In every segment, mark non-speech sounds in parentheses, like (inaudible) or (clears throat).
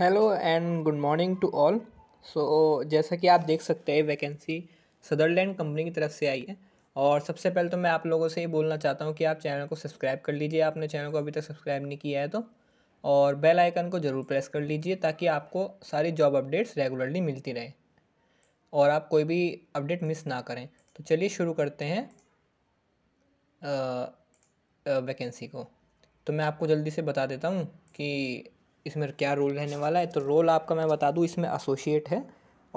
hello and good morning to all so जैसा कि आप देख सकते हैं वैकेंसी सदरलैंड कंपनी की तरफ से आई है और सबसे पहले तो मैं आप लोगों से ये बोलना चाहता हूँ कि आप चैनल को सब्सक्राइब कर लीजिए आपने चैनल को अभी तक सब्सक्राइब नहीं किया है तो और बेल आइकन को ज़रूर प्रेस कर लीजिए ताकि आपको सारी जॉब अपडेट्स रेगुलरली मिलती रहे और आप कोई भी अपडेट मिस ना करें तो चलिए शुरू करते हैं वैकेंसी को तो मैं आपको जल्दी से बता देता हूँ कि इसमें क्या रोल रहने वाला है तो रोल आपका मैं बता दूँ इसमें एसोशिएट है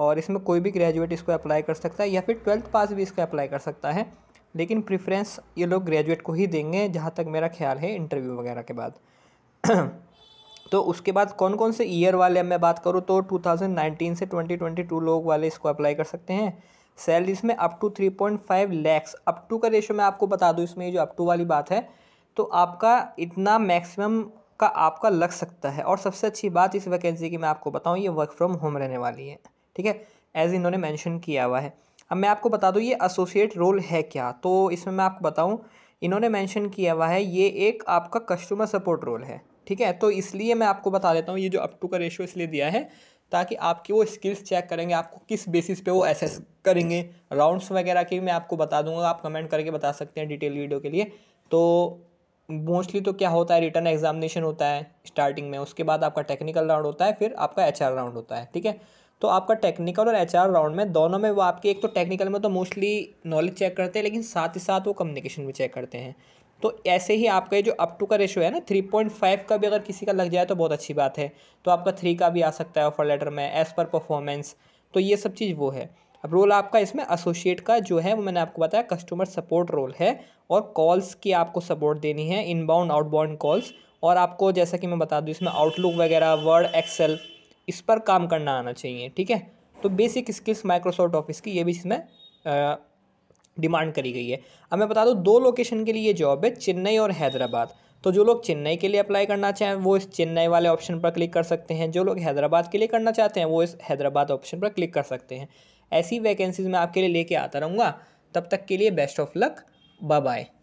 और इसमें कोई भी ग्रेजुएट इसको अप्लाई कर सकता है या फिर ट्वेल्थ पास भी इसका अप्लाई कर सकता है लेकिन प्रिफ्रेंस ये लोग ग्रेजुएट को ही देंगे जहाँ तक मेरा ख्याल है इंटरव्यू वगैरह के बाद (clears throat) तो उसके बाद कौन कौन से ईयर वाले मैं बात करूँ तो 2019 से 2022 लोग वाले इसको अप्लाई कर सकते हैं सैलरी इसमें up to 3.5 lakhs up to का रेशो मैं आपको बता दूँ इसमें जो अप टू वाली बात है तो आपका इतना मैक्सिमम का आपका लग सकता है और सबसे अच्छी बात इस वैकेंसी की मैं आपको बताऊँ ये वर्क फ्रॉम होम रहने वाली है ठीक है एज इन्होंने मैंशन किया हुआ है अब मैं आपको बता दूँ ये एसोसिएट रोल है क्या तो इसमें मैं आपको बताऊँ इन्होंने मेंशन किया हुआ है ये एक आपका कस्टमर सपोर्ट रोल है ठीक है तो इसलिए मैं आपको बता देता हूँ ये जो अप टू का रेशो इसलिए दिया है ताकि आपकी वो स्किल्स चेक करेंगे आपको किस बेसिस पे वो एसेस करेंगे राउंड्स वगैरह की मैं आपको बता दूंगा आप कमेंट करके बता सकते हैं डिटेल वीडियो के लिए तो मोस्टली तो क्या होता है रिटर्न एग्जामिनेशन होता है स्टार्टिंग में उसके बाद आपका टेक्निकल राउंड होता है फिर आपका एच राउंड होता है ठीक है तो आपका टेक्निकल और एच राउंड में दोनों में वो आपके एक तो टेक्निकल में तो मोस्टली नॉलेज चेक करते हैं लेकिन साथ ही साथ वो कम्युनिकेशन भी चेक करते हैं तो ऐसे ही आपका जो अप टू का रेशो है ना थ्री पॉइंट फाइव का भी अगर किसी का लग जाए तो बहुत अच्छी बात है तो आपका थ्री का भी आ सकता है ऑफर लेटर में एज़ पर परफॉर्मेंस तो ये सब चीज़ वो है अब रोल आपका इसमें एसोशिएट का जो है वो मैंने आपको बताया कस्टमर सपोर्ट रोल है और कॉल्स की आपको सपोर्ट देनी है इनबाउंड आउटबाउंड कॉल्स और आपको जैसा कि मैं बता दूँ इसमें आउटलुक वगैरह वर्ड एक्सेल इस पर काम करना आना चाहिए ठीक है तो बेसिक स्किल्स माइक्रोसॉफ्ट ऑफिस की ये भी इसमें डिमांड करी गई है अब मैं बता दूँ दो लोकेशन के लिए ये जॉब है चेन्नई और हैदराबाद तो जो लोग चेन्नई के लिए अप्लाई करना चाहें वो इस चेन्नई वाले ऑप्शन पर क्लिक कर सकते हैं जो लोग हैदराबाद के लिए करना चाहते हैं वो इस हैदराबाद ऑप्शन पर क्लिक कर सकते हैं ऐसी वैकेंसीज मैं आपके लिए लेके आता रहूँगा तब तक के लिए best of luck bye bye